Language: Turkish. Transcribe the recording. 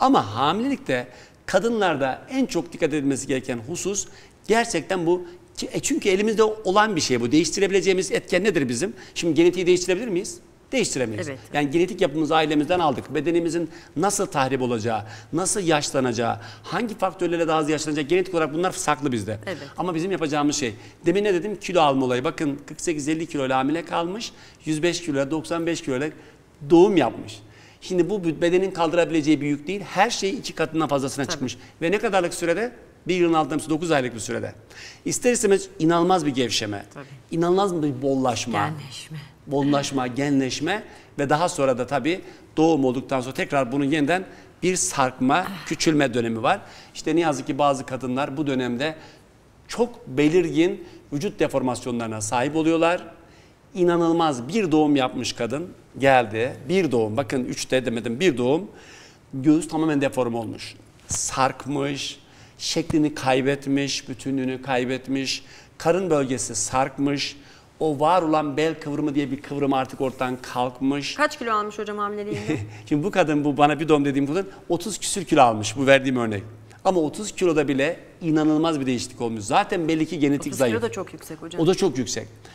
Ama hamilelikte kadınlarda en çok dikkat edilmesi gereken husus gerçekten bu e, çünkü elimizde olan bir şey bu. Değiştirebileceğimiz etken nedir bizim? Şimdi genetiği değiştirebilir miyiz? Değiştiremeyiz. Evet. Yani genetik yapımızı ailemizden aldık. Bedenimizin nasıl tahrip olacağı, nasıl yaşlanacağı, hangi faktörlerle daha hızlı yaşlanacağı genetik olarak bunlar saklı bizde. Evet. Ama bizim yapacağımız şey. Demin ne dedim? Kilo alma olayı. Bakın 48-50 kilo hamile kalmış, 105 kilo, 95 kilo doğum yapmış. Şimdi bu bedenin kaldırabileceği bir yük değil. Her şey iki katından fazlasına Tabii. çıkmış. Ve ne kadarlık sürede? Bir yılın altında 9 aylık bir sürede. İster istemez inanılmaz bir gevşeme. Tabii. İnanılmaz bir bollaşma. Genleşme. Bollaşma, genleşme ve daha sonra da tabii doğum olduktan sonra tekrar bunun yeniden bir sarkma, ah. küçülme dönemi var. İşte ne yazık ki bazı kadınlar bu dönemde çok belirgin vücut deformasyonlarına sahip oluyorlar inanılmaz bir doğum yapmış kadın geldi. Bir doğum bakın 3 de demedim bir doğum. Göğüs tamamen deform olmuş. Sarkmış, şeklini kaybetmiş, bütünlüğünü kaybetmiş. Karın bölgesi sarkmış. O var olan bel kıvrımı diye bir kıvrım artık ortadan kalkmış. Kaç kilo almış hocam hamileliğinde? Şimdi bu kadın bu bana bir doğum dediğim kadın 30 küsür kilo almış bu verdiğim örnek. Ama 30 kiloda bile inanılmaz bir değişiklik olmuş. Zaten belli ki genetik 30 zayıf. 30 kilo da çok yüksek hocam. O da çok yüksek.